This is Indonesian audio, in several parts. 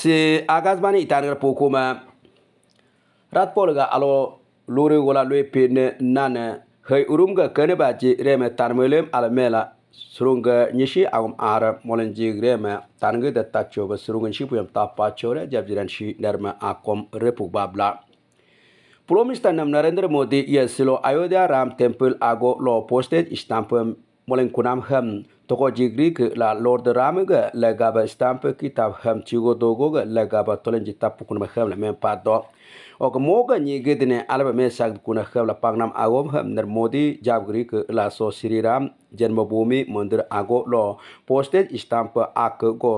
si agas bani itanir poko ma eh? rat polga alo luri gola lue pin nan hay urumga kane ba ji reme tarmelem almela surunga nyishi agum ar molen ji reme tanga da tacho ba surunga shi puyam ta pa chore jabjiran shi nerma akom repu babla Prime Minister nam Narendra Modi yesilo Ayodhya Ram Temple ago lo posted stamp molen kunam ham Toko jigrik la Lord Ramga la gaba stamp kitab ham chigo dogo ga la gaba tolen ji tap ma kham la men pa do. Ok mo ga dine alba me sag kun kham la pangnam agom ham nar modi jab grik la so Sri Ram जन्मभूमि मंदिर आगो लो postage stamp आक गो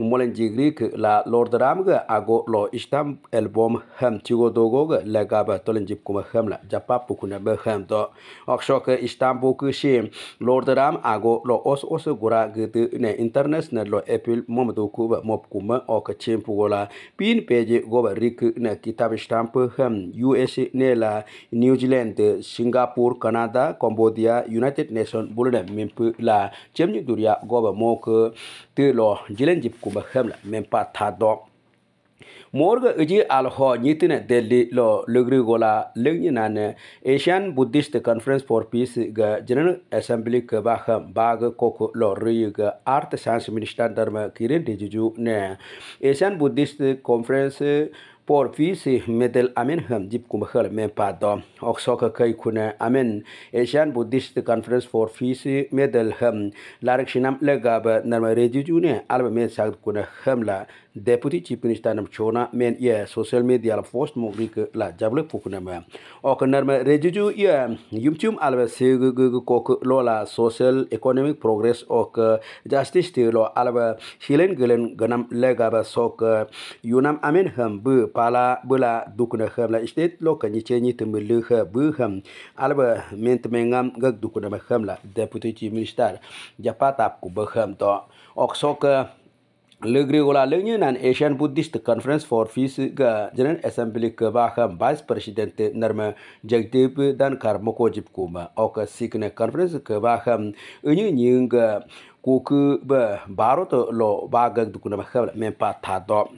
मोलन जिगरी ला लॉर्डराम ग आगो लो स्टाम्प एल्बम हम चिगो दोगो ग लगाब तोलन जिप कुम हम ला जपा पुकुना ब हम तो अक्षक स्टाम्प कु सि लॉर्डराम आगो लो ओस ओस गुरा गद ने इंटरनेशनल लो एपिल मम दो कु ब मप कुम ओक चिम पुगोला पिन पेज गो ब रिक ने किताब स्टाम्प हम यूएस ने ला New Zealand Singapore Canada Cambodia united nation बुल rẽm me pʋ la chẽm yik go ba goaba mook lo jɩlen ku ba xɛm la me pa uji dɔ morga eji alho nyitina delhi lo lugri gola lugnyi nane asian buddhist conference for peace ga general assembly ka ba kham bag koko lo ri ga art science minister dharma kiren dejuju ne asian buddhist conference For fi si medel amen ham dip kum khal me pa do oksok kai amen asian buddhist conference for fi si medel ham larak shinam le ga ba narma reju alba me sag kun ham deputy chief minister nam chona men ye social media la post mo grik la jable pukunama ok narma rejuju ye yumchum alba seg kok lola social economic progress ok justice te lo alba hilen gelen ganam lega ba sok yunam amen ham bu pala bula dukna ham la state lo kanyi chenyi temlu ha bu ham alba ment mengam gak dukna ham la deputy chief minister japata ku ba ham to ok sok Legrigola Legnin an Asian Buddhist Conference for Peace ga General Assembly ka ba Vice President Narma Jagdeep dan Dankar Mukojib kuma oka sikne conference ka ba ham unyu nyinga kuku ba Bharat lo ba gag dukuna ba khab men pa thado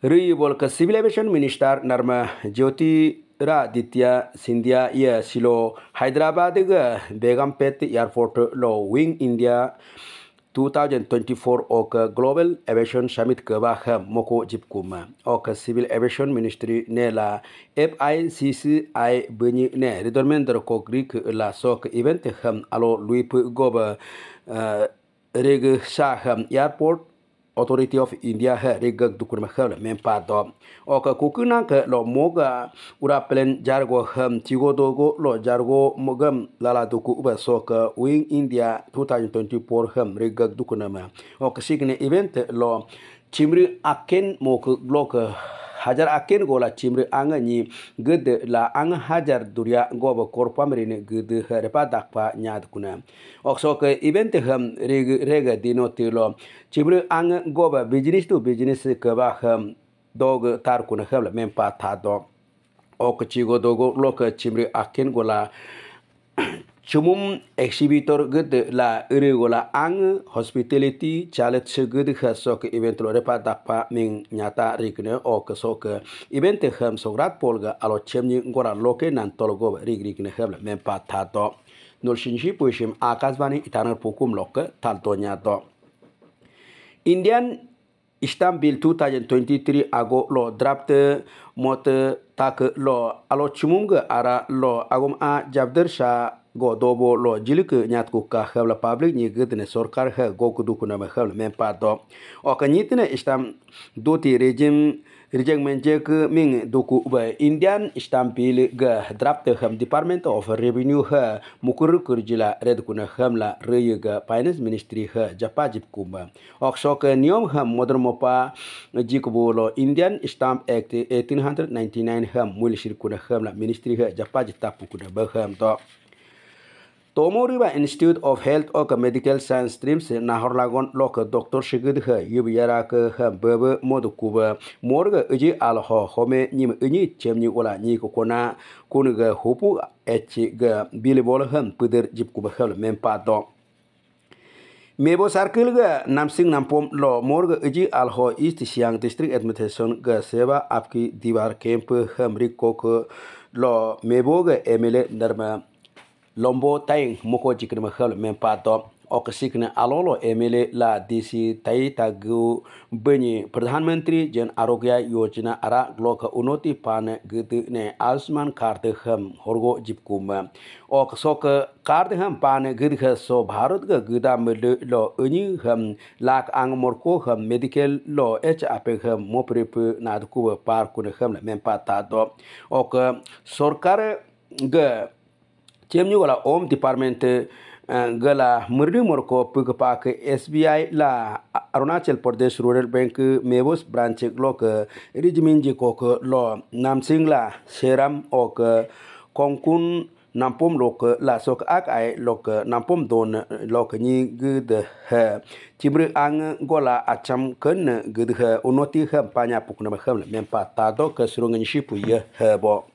ka Civilization Minister Narma Jyoti Raditya Sindhya ya silo Hyderabad ga Begumpet Airport lo Wing India 2024 oka global aviation summit kabaha moko jipkuma oka civil aviation ministry ne la ficci bani ne redormender ko greek la sok event ham alo luip goba eh, reg saham airport authority of india ha re gak dukur ma kham mem pa do o oh, ka ku ka lo moga ura plan jar go ham ti go do go lo jar go mo duku la la so ka wing india 2024 ham re gak dukur na ma o oh, ka sig event lo chimri aken mo ko blok hajar aken gola chimri anga ni gud la ang hajar duria go ba korpam ri ne gud her pa dak pa nyad kuna okso ke event ham reg reg dino tilo chimri ang go ba business to business ke ba ham dog tar kuna hebla mem pa Chumum exhibitor gud la irregular ang hospitality chalet segud khasok event lo repa dakpa ming nyata rikne ok sok event hem sograt polga alo chemni ngora loke nan tolgo rig rigne hem mem pa thato nolshinshi pushim akasvani itanar pukum lok talto nyato indian Istanbul 2023 ago lo draft mot tak lo alo chumung ara lo agum a jabder sha go dobo lo jilik nyat ku ka habla public ni gdne sarkar ha go ku du ku na habla men pa do o ka ni tne istam do ti regime rijeng menje ke ming doku ba indian stampil ga draft ham department of revenue ha mukur kurjila red kuna hamla rey ga finance ministry ha japa jip kumba oksho ke niyom ham modern mopa jik bolo indian stamp act 1899 ham mul shir kuna hamla ministry ha japa jip tap kuna ba ham to Tomo Riba institute of health और medical science stream से नाहरलागन लोक डॉक्टर शिगिद ह युब यारा क ह बब मोद कुब मोरग अजी आल ह होमे निम इनि चेमनि ओला नि को कोना कुन ग हुपु एच ग बिल बोल हम पुदर जिप कुब हल मेम पा दो मेबो सर्कल ग नामसिंग नामपोम लो मोर्ग अजी आल हो ईस्ट सियांग डिस्ट्रिक्ट एडमिनिस्ट्रेशन ग सेवा आपकी दीवार कैंप हमरी कोक लो मेबोग एमएलए नरमा lombo tai moko jikri ma khal men pa to oksik alolo emele la disi tai tagu bani pradhan mantri jan arogya yojana ara gloka unoti pan gud ne asman karte ham horgo jipkum ok sok karte ham pan gud so bharat ga guda mel lo ani ham lak ang mor ham medical lo h ap ham moprep nad ku par kun ham men pa ta do ok sarkar ga cemñugola om département eh, gala murdi morko pug pak sbi la arunachal pradesh rural bank mevos branch lok rijminji kok lo nam singla seram ok kongkun nampom lok la sok ak ai lok nampom don lok ni gud ha ang gola acham ken gud ha unoti ha panya pukna ha mem pa ta do ka surung ni shipu ye ha bo